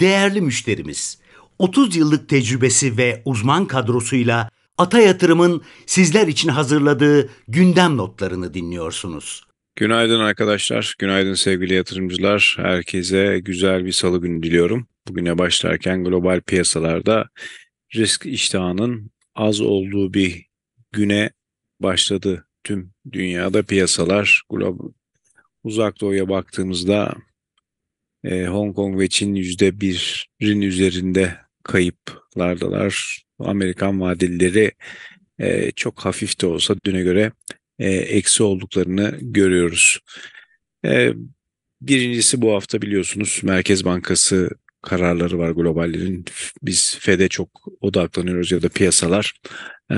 değerli müşterimiz. 30 yıllık tecrübesi ve uzman kadrosuyla Ata Yatırım'ın sizler için hazırladığı gündem notlarını dinliyorsunuz. Günaydın arkadaşlar, günaydın sevgili yatırımcılar. Herkese güzel bir salı günü diliyorum. Bugüne başlarken global piyasalarda risk iştahının az olduğu bir güne başladı tüm dünyada piyasalar. Glob uzak doğuya baktığımızda e, Hong Kong ve Çin %1'in üzerinde kayıplardalar. Amerikan vadelileri e, çok hafif de olsa düne göre e, eksi olduklarını görüyoruz. E, birincisi bu hafta biliyorsunuz Merkez Bankası kararları var globallerin. Biz FED'e çok odaklanıyoruz ya da piyasalar. E,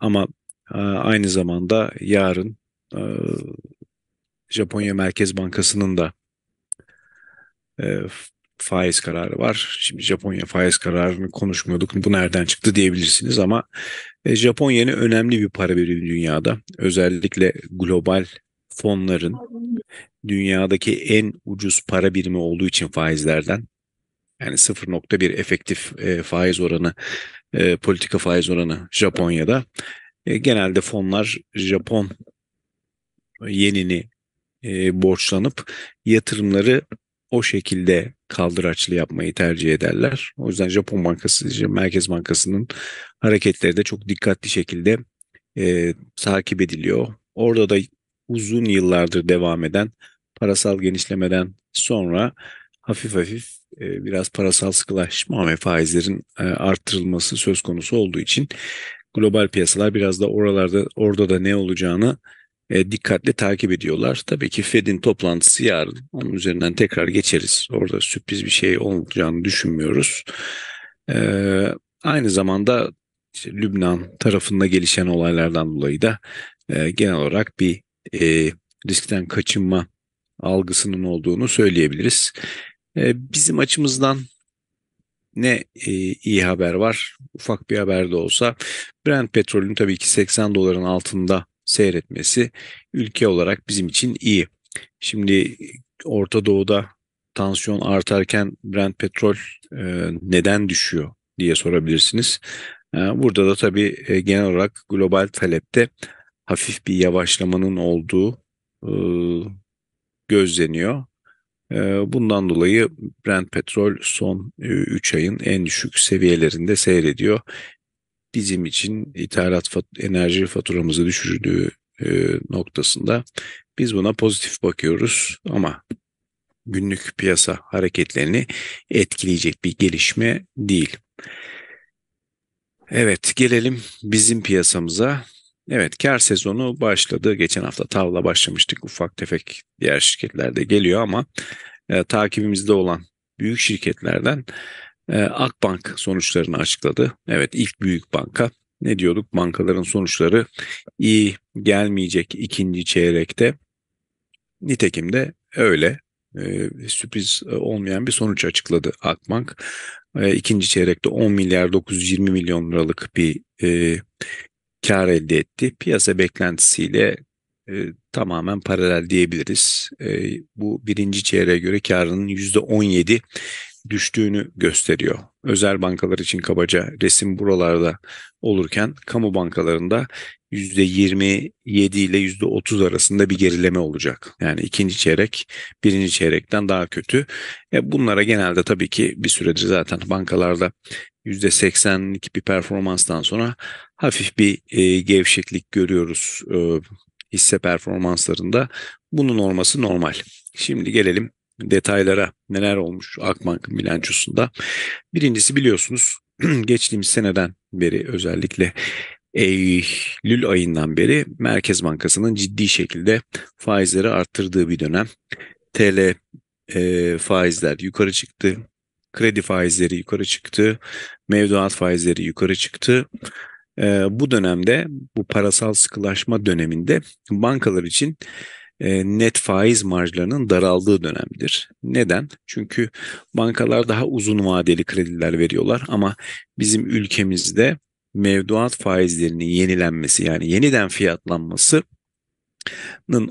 ama e, aynı zamanda yarın e, Japonya Merkez Bankası'nın da e, faiz kararı var. Şimdi Japonya faiz kararını konuşmuyorduk. Bu nereden çıktı diyebilirsiniz ama e, Japon önemli bir para birimi dünyada. Özellikle global fonların dünyadaki en ucuz para birimi olduğu için faizlerden yani 0.1 efektif e, faiz oranı, e, politika faiz oranı Japonya'da. E, genelde fonlar Japon yenini e, borçlanıp yatırımları o şekilde kaldıraçlı yapmayı tercih ederler. O yüzden Japon Bankası, Merkez Bankası'nın hareketleri de çok dikkatli şekilde e, takip ediliyor. Orada da uzun yıllardır devam eden parasal genişlemeden sonra hafif hafif e, biraz parasal sıkılaşma ve faizlerin e, arttırılması söz konusu olduğu için global piyasalar biraz da oralarda orada da ne olacağını e, dikkatle takip ediyorlar. Tabii ki Fed'in toplantısı yarın. Onun üzerinden tekrar geçeriz. Orada sürpriz bir şey olacağını düşünmüyoruz. E, aynı zamanda işte Lübnan tarafında gelişen olaylardan dolayı da e, genel olarak bir e, riskten kaçınma algısının olduğunu söyleyebiliriz. E, bizim açımızdan ne e, iyi haber var? Ufak bir haber de olsa Brent petrolün tabii ki 80 doların altında seyretmesi ülke olarak bizim için iyi. Şimdi Orta Doğu'da tansiyon artarken Brent petrol e, neden düşüyor diye sorabilirsiniz. E, burada da tabii e, genel olarak global talepte hafif bir yavaşlamanın olduğu e, gözleniyor. E, bundan dolayı Brent petrol son 3 e, ayın en düşük seviyelerinde seyrediyor bizim için ithalat enerji faturamızı düşürdüğü e, noktasında biz buna pozitif bakıyoruz ama günlük piyasa hareketlerini etkileyecek bir gelişme değil. Evet gelelim bizim piyasamıza. Evet kar sezonu başladı. Geçen hafta tavla başlamıştık. Ufak tefek diğer şirketlerde geliyor ama e, takibimizde olan büyük şirketlerden ee, Akbank sonuçlarını açıkladı. Evet ilk büyük banka. Ne diyorduk? Bankaların sonuçları iyi gelmeyecek ikinci çeyrekte. Nitekim de öyle. E, sürpriz olmayan bir sonuç açıkladı Akbank. E, ikinci çeyrekte 10 milyar 920 milyon liralık bir e, kar elde etti. Piyasa beklentisiyle e, tamamen paralel diyebiliriz. E, bu birinci çeyreğe göre karının %17 düştüğünü gösteriyor. Özel bankalar için kabaca resim buralarda olurken kamu bankalarında %27 ile %30 arasında bir gerileme olacak. Yani ikinci çeyrek birinci çeyrekten daha kötü. E bunlara genelde tabii ki bir süredir zaten bankalarda %80'lik bir performanstan sonra hafif bir e, gevşeklik görüyoruz e, hisse performanslarında. Bunun olması normal. Şimdi gelelim detaylara neler olmuş Akbank bilançosunda. Birincisi biliyorsunuz geçtiğimiz seneden beri özellikle Eylül ayından beri Merkez Bankası'nın ciddi şekilde faizleri arttırdığı bir dönem. TL e, faizler yukarı çıktı, kredi faizleri yukarı çıktı, mevduat faizleri yukarı çıktı. E, bu dönemde bu parasal sıkılaşma döneminde bankalar için e, net faiz marjlarının daraldığı dönemdir. Neden? Çünkü bankalar daha uzun vadeli krediler veriyorlar ama bizim ülkemizde mevduat faizlerinin yenilenmesi yani yeniden fiyatlanması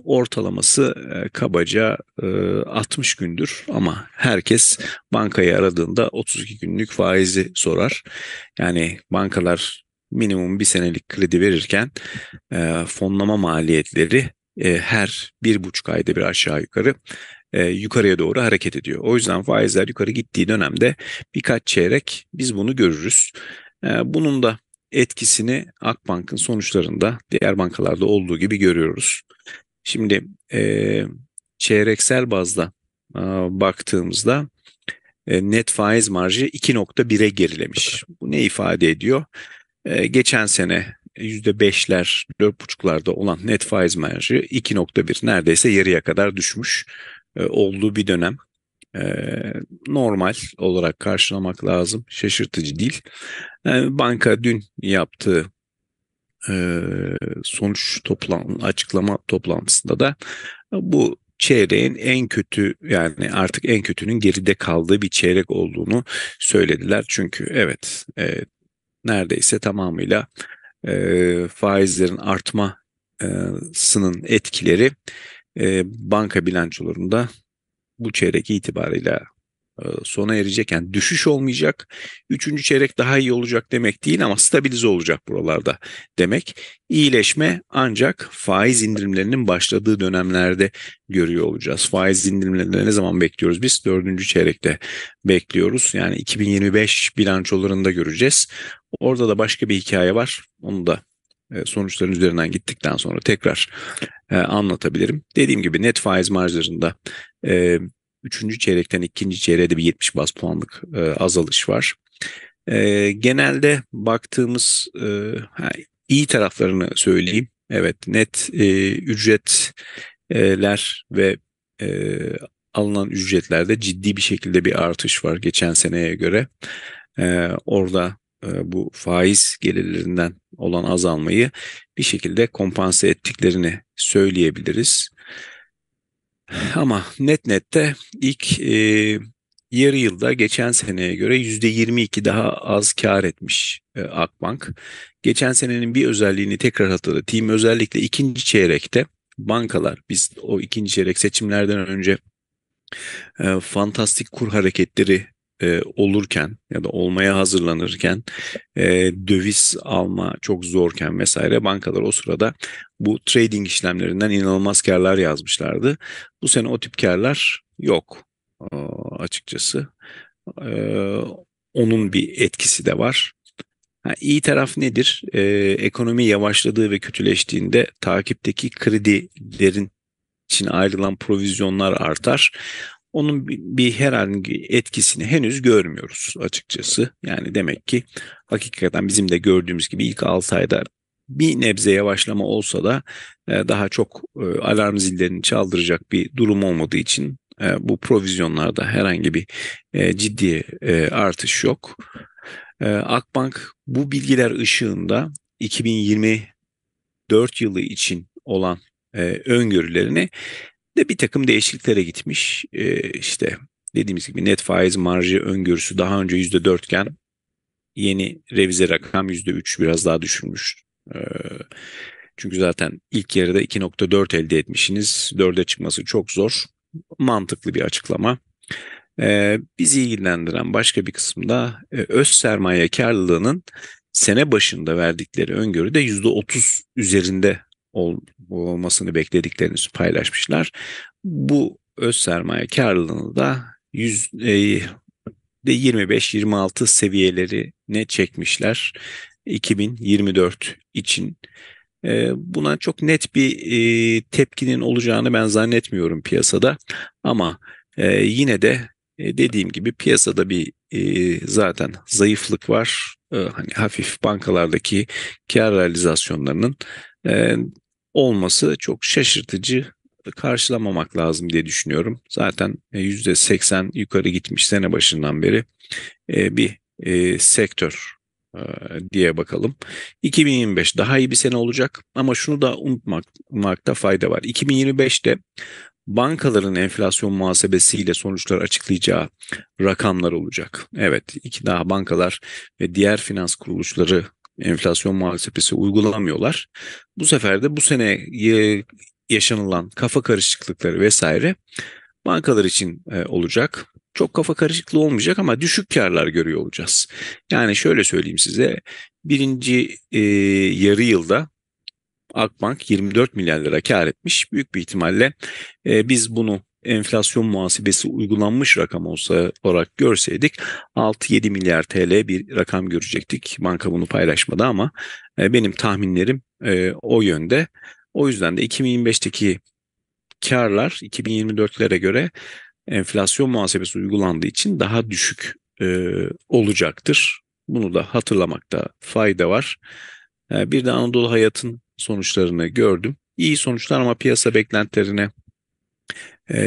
ortalaması e, kabaca 60 e, gündür ama herkes bankayı aradığında 32 günlük faizi sorar. Yani bankalar minimum bir senelik kredi verirken fonlama maliyetleri e, her bir buçuk ayda bir aşağı yukarı e, yukarıya doğru hareket ediyor. O yüzden faizler yukarı gittiği dönemde birkaç çeyrek biz bunu görürüz. E, bunun da etkisini Akbank'ın sonuçlarında diğer bankalarda olduğu gibi görüyoruz. Şimdi e, çeyreksel bazda e, baktığımızda e, net faiz marjı 2.1'e gerilemiş. Bu ne ifade ediyor? E, geçen sene %5'ler, 4,5'larda olan net faiz marjı 2.1 neredeyse yarıya kadar düşmüş e, olduğu bir dönem. E, normal olarak karşılamak lazım. Şaşırtıcı değil. E, banka dün yaptığı sonuç toplan açıklama toplantısında da bu çeyreğin en kötü yani artık en kötünün geride kaldığı bir çeyrek olduğunu söylediler. Çünkü evet e, neredeyse tamamıyla e, faizlerin artmasının e, etkileri e, banka bilançolarında bu çeyrek itibariyle e, sona erecek. Yani düşüş olmayacak. Üçüncü çeyrek daha iyi olacak demek değil ama stabilize olacak buralarda demek. İyileşme ancak faiz indirimlerinin başladığı dönemlerde görüyor olacağız. Faiz indirimlerini ne zaman bekliyoruz? Biz dördüncü çeyrekte bekliyoruz. Yani 2025 bilançolarında göreceğiz. Orada da başka bir hikaye var. Onu da e, sonuçların üzerinden gittikten sonra tekrar e, anlatabilirim. Dediğim gibi net faiz marjlarında e, üçüncü çeyrekten ikinci çeyreğe de bir 70 bas puanlık azalış var. Genelde baktığımız iyi taraflarını söyleyeyim. Evet net ücretler ve alınan ücretlerde ciddi bir şekilde bir artış var geçen seneye göre. Orada e, bu faiz gelirlerinden olan azalmayı bir şekilde kompanse ettiklerini söyleyebiliriz. Ama net nette ilk e, yarı yılda geçen seneye göre %22 daha az kar etmiş e, Akbank. Geçen senenin bir özelliğini tekrar hatırladı. özellikle ikinci çeyrekte bankalar, biz o ikinci çeyrek seçimlerden önce e, fantastik kur hareketleri e, olurken ya da olmaya hazırlanırken e, döviz alma çok zorken vesaire bankalar o sırada bu trading işlemlerinden inanılmaz karlar yazmışlardı. Bu sene o tip karlar yok e, açıkçası. E, onun bir etkisi de var. Ha, iyi taraf nedir? E, ekonomi yavaşladığı ve kötüleştiğinde takipteki kredilerin için ayrılan provizyonlar artar onun bir herhangi etkisini henüz görmüyoruz açıkçası. Yani demek ki hakikaten bizim de gördüğümüz gibi ilk 6 ayda bir nebze yavaşlama olsa da e, daha çok e, alarm zillerini çaldıracak bir durum olmadığı için e, bu provizyonlarda herhangi bir ciddi artış yok. Akbank bu bilgiler ışığında 2024 yılı için olan öngörülerini de bir takım değişikliklere gitmiş. E, işte dediğimiz gibi net faiz marjı öngörüsü daha önce yüzde dörtken yeni revize rakam yüzde üç biraz daha düşürmüş. E, çünkü zaten ilk yarıda 2.4 elde etmişsiniz. dörde çıkması çok zor. Mantıklı bir açıklama. Ee, bizi ilgilendiren başka bir kısımda e, öz sermaye karlılığının sene başında verdikleri öngörü de %30 üzerinde olmasını beklediklerini paylaşmışlar. Bu öz sermaye karlılığını da 100, de 25-26 seviyelerine çekmişler 2024 için. Ee, buna çok net bir e, tepkinin olacağını ben zannetmiyorum piyasada ama e, yine de e, dediğim gibi piyasada bir zaten zayıflık var. Ee, hani hafif bankalardaki kar realizasyonlarının olması çok şaşırtıcı karşılamamak lazım diye düşünüyorum. Zaten %80 e, yukarı gitmiş sene başından beri e, bir e, sektör diye bakalım. 2025 daha iyi bir sene olacak ama şunu da unutmakta fayda var. 2025'te bankaların enflasyon muhasebesiyle sonuçlar açıklayacağı rakamlar olacak. Evet, iki daha bankalar ve diğer finans kuruluşları enflasyon muhasebesi uygulamıyorlar. Bu sefer de bu sene yaşanılan kafa karışıklıkları vesaire bankalar için e, olacak. Çok kafa karışıklığı olmayacak ama düşük karlar görüyor olacağız. Yani şöyle söyleyeyim size birinci e, yarı yılda Akbank 24 milyar lira kar etmiş. Büyük bir ihtimalle e, biz bunu enflasyon muhasebesi uygulanmış rakam olsa olarak görseydik 6-7 milyar TL bir rakam görecektik. Banka bunu paylaşmadı ama e, benim tahminlerim e, o yönde. O yüzden de 2025'teki karlar 2024'lere göre enflasyon muhasebesi uygulandığı için daha düşük e, olacaktır. Bunu da hatırlamakta fayda var. Bir de Anadolu Hayat'ın sonuçlarını gördüm. İyi sonuçlar ama piyasa beklentilerine e,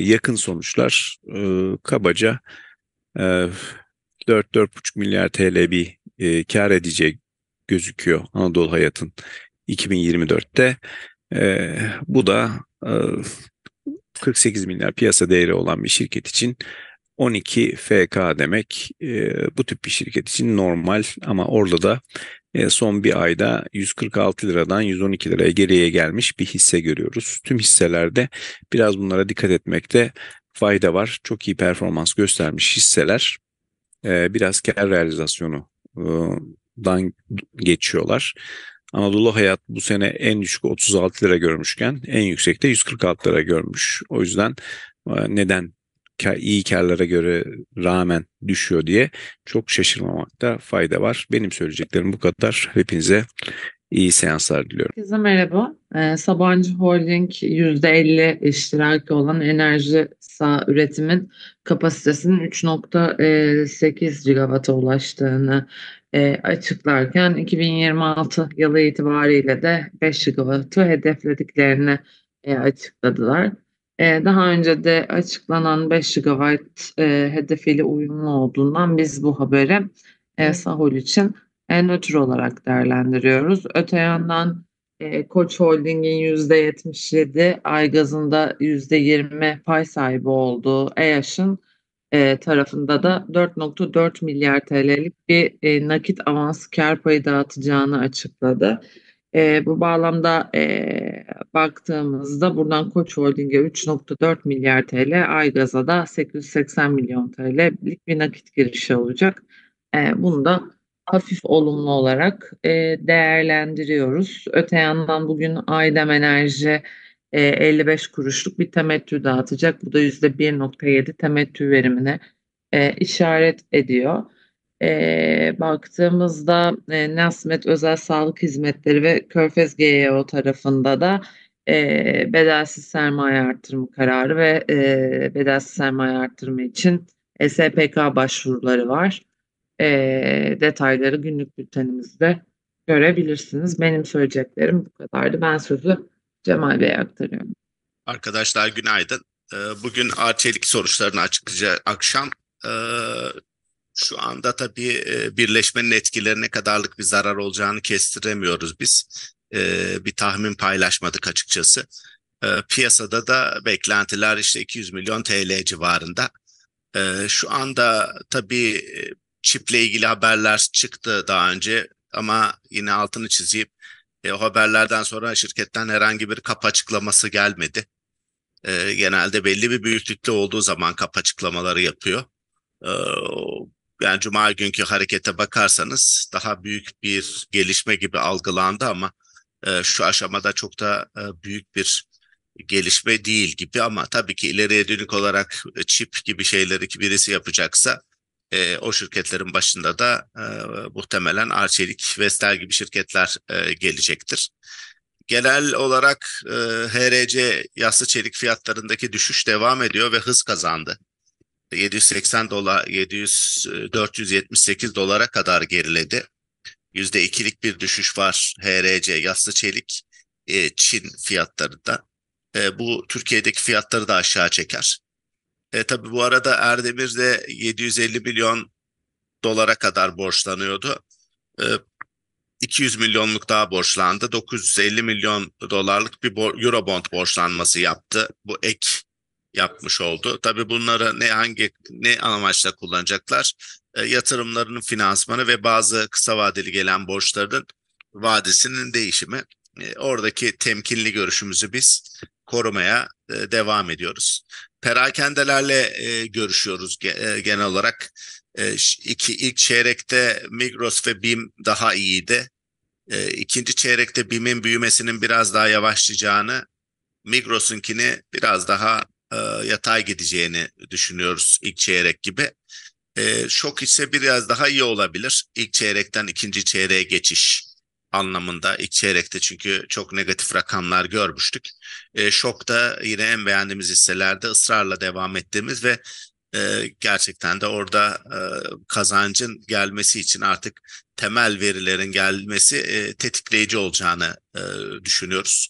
yakın sonuçlar e, kabaca e, 4-4,5 milyar TL bir e, kar edeceği gözüküyor Anadolu Hayat'ın 2024'te. E, bu da e, 48 milyar piyasa değeri olan bir şirket için 12 FK demek. E, bu tip bir şirket için normal ama orada da e, son bir ayda 146 liradan 112 liraya geriye gelmiş bir hisse görüyoruz. Tüm hisselerde biraz bunlara dikkat etmekte fayda var. Çok iyi performans göstermiş hisseler e, biraz kar realizasyonu dan geçiyorlar. Anadolu Hayat bu sene en düşük 36 lira görmüşken en yüksekte 146 lira görmüş. O yüzden neden iyi karlara göre rağmen düşüyor diye çok şaşırmamakta fayda var. Benim söyleyeceklerim bu kadar. Hepinize iyi seanslar diliyorum. Herkese merhaba. Ee, Sabancı Holding %50 iştiraki olan enerji sağ üretimin kapasitesinin 3.8 e, gigawatt'a ulaştığını e, açıklarken 2026 yılı itibariyle de 5 gigawattı hedeflediklerini e, açıkladılar. Ee, daha önce de açıklanan 5 GB e, hedefiyle uyumlu olduğundan biz bu haberi e, Sahol için e, nötr olarak değerlendiriyoruz. Öte yandan Koç Holding'in %77, Aygaz'ın da %20 pay sahibi olduğu EYAŞ'ın tarafında da 4.4 milyar TL'lik bir nakit avans kar payı dağıtacağını açıkladı. E, bu bağlamda e, baktığımızda buradan Koç Holding'e 3.4 milyar TL, Aygaz'a da 880 milyon TL'lik bir nakit girişi olacak. E, bunu da hafif olumlu olarak e, değerlendiriyoruz. Öte yandan bugün Aydem Enerji e, 55 kuruşluk bir temettü dağıtacak. Bu da %1.7 temettü verimine e, işaret ediyor e, baktığımızda e, NASMED Özel Sağlık Hizmetleri ve Körfez GYO e tarafında da e, bedelsiz sermaye artırımı kararı ve e, bedelsiz sermaye artırımı için SPK başvuruları var. E, detayları günlük bültenimizde görebilirsiniz. Benim söyleyeceklerim bu kadardı. Ben sözü Cemal Bey'e aktarıyorum. Arkadaşlar günaydın. Bugün arçelik sonuçlarını açıkça akşam şu anda tabii e, birleşmenin etkilerine kadarlık bir zarar olacağını kestiremiyoruz biz. E, bir tahmin paylaşmadık açıkçası. E, piyasada da beklentiler işte 200 milyon TL civarında. Şu anda tabii çiple ilgili haberler çıktı daha önce ama yine altını çizeyim. E, o haberlerden sonra şirketten herhangi bir kap açıklaması gelmedi. E, genelde belli bir büyüklükte olduğu zaman kap açıklamaları yapıyor. E, yani cuma günkü harekete bakarsanız daha büyük bir gelişme gibi algılandı ama e, şu aşamada çok da e, büyük bir gelişme değil gibi ama tabii ki ileriye dönük olarak e, çip gibi şeyleri ki birisi yapacaksa e, o şirketlerin başında da e, muhtemelen Arçelik, Vestel gibi şirketler e, gelecektir. Genel olarak e, HRC yassı çelik fiyatlarındaki düşüş devam ediyor ve hız kazandı. 780 dolar 700 478 e, dolara kadar geriledi. Yüzde ikilik bir düşüş var HRC yassı çelik e, Çin fiyatlarında. E, bu Türkiye'deki fiyatları da aşağı çeker. E, tabii bu arada Erdemir de 750 milyon dolara kadar borçlanıyordu. E, 200 milyonluk daha borçlandı. 950 milyon dolarlık bir euro bond borçlanması yaptı. Bu ek yapmış oldu. Tabii bunları ne hangi ne amaçla kullanacaklar? E, yatırımlarının finansmanı ve bazı kısa vadeli gelen borçların vadesinin değişimi. E, oradaki temkinli görüşümüzü biz korumaya e, devam ediyoruz. Perakendelerle e, görüşüyoruz ge, e, genel olarak. E, iki, ilk çeyrekte Migros ve BİM daha iyiydi. E, ikinci çeyrekte BİM'in büyümesinin biraz daha yavaşlayacağını, Migros'unkini biraz daha e, yatay gideceğini düşünüyoruz ilk çeyrek gibi. E, şok ise biraz daha iyi olabilir. İlk çeyrekten ikinci çeyreğe geçiş anlamında ilk çeyrekte çünkü çok negatif rakamlar görmüştük. E, şok da yine en beğendiğimiz hisselerde ısrarla devam ettiğimiz ve e, gerçekten de orada e, kazancın gelmesi için artık temel verilerin gelmesi e, tetikleyici olacağını e, düşünüyoruz.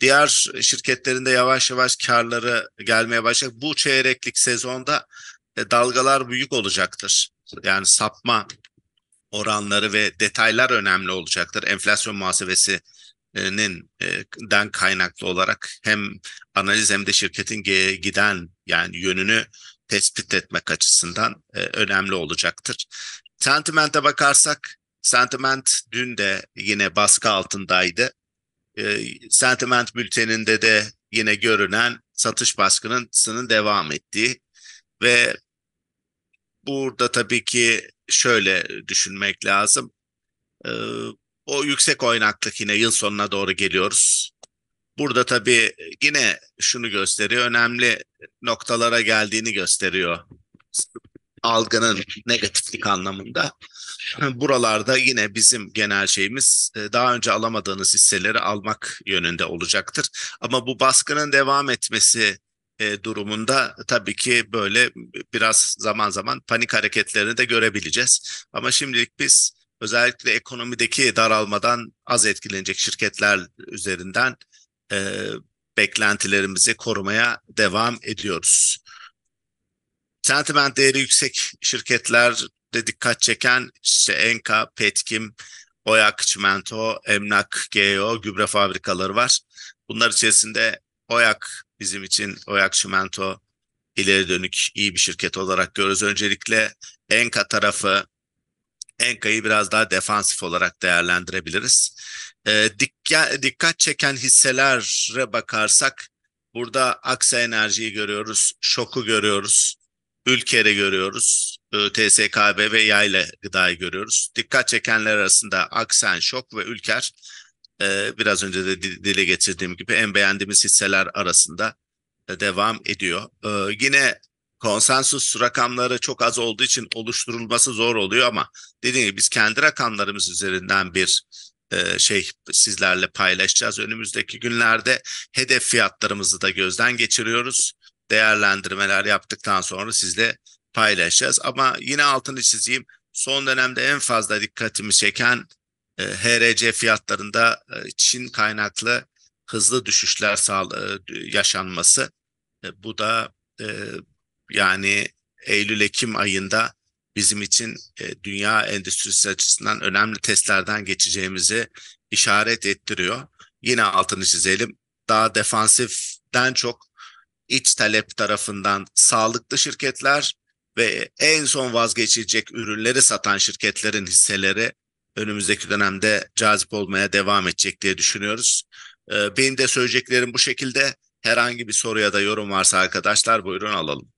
Diğer şirketlerinde yavaş yavaş karları gelmeye başlayacak. Bu çeyreklik sezonda e, dalgalar büyük olacaktır. Yani sapma oranları ve detaylar önemli olacaktır. Enflasyon muhasebesi e, den kaynaklı olarak hem analiz hem de şirketin giden yani yönünü tespit etmek açısından e, önemli olacaktır. Sentiment'e bakarsak, sentiment dün de yine baskı altındaydı. E, sentiment bülteninde de yine görünen satış baskının devam ettiği ve burada tabii ki şöyle düşünmek lazım. E, o yüksek oynaklık yine yıl sonuna doğru geliyoruz. Burada tabii yine şunu gösteriyor, önemli noktalara geldiğini gösteriyor algının negatiflik anlamında. Buralarda yine bizim genel şeyimiz e, daha önce alamadığınız hisseleri almak yönünde olacaktır. Ama bu baskının devam etmesi e, durumunda tabii ki böyle biraz zaman zaman panik hareketlerini de görebileceğiz. Ama şimdilik biz özellikle ekonomideki daralmadan az etkilenecek şirketler üzerinden e, beklentilerimizi korumaya devam ediyoruz. Sentiment değeri yüksek şirketlerde dikkat çeken işte Enka, Petkim, Oyak, Çimento, Emlak, GEO, gübre fabrikaları var. Bunlar içerisinde Oyak bizim için Oyak Çimento ileri dönük iyi bir şirket olarak görüyoruz. Öncelikle Enka tarafı Enka'yı biraz daha defansif olarak değerlendirebiliriz. E, ee, dikkat, dikkat çeken hisselere bakarsak burada Aksa Enerji'yi görüyoruz, Şok'u görüyoruz, Ülker'i görüyoruz, e, TSKB ve Yayla Gıda'yı görüyoruz. Dikkat çekenler arasında Aksen, Şok ve Ülker e, biraz önce de dile getirdiğim gibi en beğendiğimiz hisseler arasında e, devam ediyor. E, yine konsensus rakamları çok az olduğu için oluşturulması zor oluyor ama dediğim gibi biz kendi rakamlarımız üzerinden bir e, şey sizlerle paylaşacağız. Önümüzdeki günlerde hedef fiyatlarımızı da gözden geçiriyoruz. Değerlendirmeler yaptıktan sonra sizle paylaşacağız. Ama yine altını çizeyim. Son dönemde en fazla dikkatimi çeken e, HRC fiyatlarında e, Çin kaynaklı hızlı düşüşler sağ, e, yaşanması. E, bu da e, yani Eylül-Ekim ayında bizim için e, dünya endüstrisi açısından önemli testlerden geçeceğimizi işaret ettiriyor. Yine altını çizelim. Daha defansiften çok iç talep tarafından sağlıklı şirketler ve en son vazgeçilecek ürünleri satan şirketlerin hisseleri önümüzdeki dönemde cazip olmaya devam edecek diye düşünüyoruz. E, benim de söyleyeceklerim bu şekilde. Herhangi bir soruya da yorum varsa arkadaşlar buyurun alalım.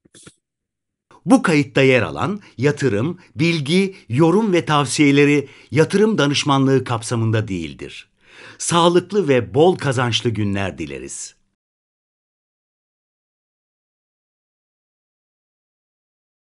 Bu kayıtta yer alan yatırım, bilgi, yorum ve tavsiyeleri yatırım danışmanlığı kapsamında değildir. Sağlıklı ve bol kazançlı günler dileriz.